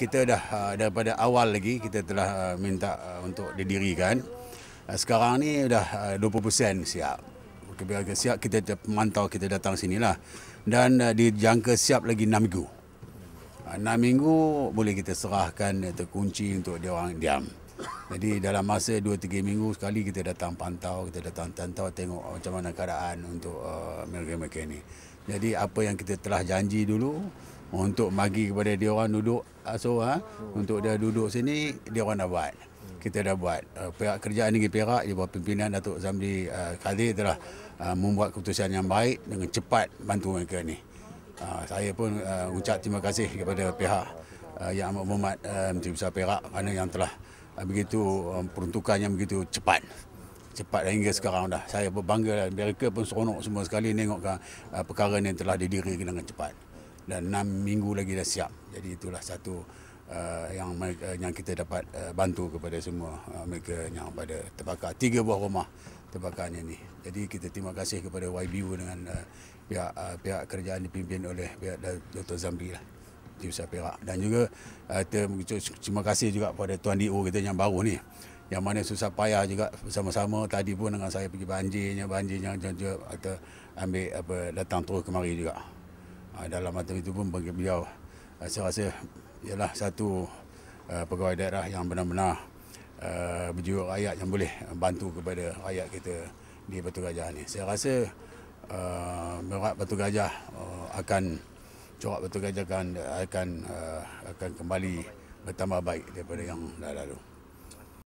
kita dah ah, daripada awal lagi kita telah ah, minta ah, untuk didirikan. Sekarang ni dah 20% siap. Kebiasaan siap kita pemantau kita datang sinilah. Dan dijangka siap lagi 6 minggu. 6 minggu boleh kita serahkan terkunci untuk dia orang diam. Jadi dalam masa 2-3 minggu sekali kita datang pantau, kita datang tantau tengok macam mana keadaan untuk mereka-mereka uh, ni. Jadi apa yang kita telah janji dulu, untuk bagi kepada dia orang duduk ah, so ha, untuk dia duduk sini dia orang dah buat kita dah buat uh, kerjaan negeri Perak di bawah pimpinan Datuk Zamri uh, Khalid telah uh, membuat keputusan yang baik dengan cepat bantu mereka ni uh, saya pun uh, ucap terima kasih kepada pihak uh, yang amat berhormat uh, Menteri Besar Perak kerana yang telah uh, begitu um, peruntukan yang begitu cepat cepat dan lah hingga sekarang dah saya berbangga dan lah. mereka pun seronok semua sekali tengok uh, perkara yang telah didirikan dengan cepat dan enam minggu lagi dah siap. Jadi itulah satu uh, yang uh, yang kita dapat uh, bantu kepada semua uh, mereka yang pada terbakar tiga buah rumah terbakarnya ni. Jadi kita terima kasih kepada YBU dengan uh, pihak uh, pihak kerajaan dipimpin oleh pihak Dr. Zambi lah. Tiusa Perak dan juga uh, terima kasih juga kepada Tuan DO kita yang baru ni yang mana susah payah juga bersama-sama tadi pun dengan saya pergi banjirnya banjirnya juga atau ambil apa datang terus kemari juga. Ha, dalam mata itu pun bagi beliau ah, saya rasa ialah satu uh, pegawai daerah yang benar-benar uh, berjiwa rakyat yang boleh bantu kepada rakyat kita di Batu Gajah ini. Saya rasa uh, merak Batu Gajah uh, akan corak Batu Gajah akan akan, uh, akan kembali bertambah baik daripada yang dah lalu.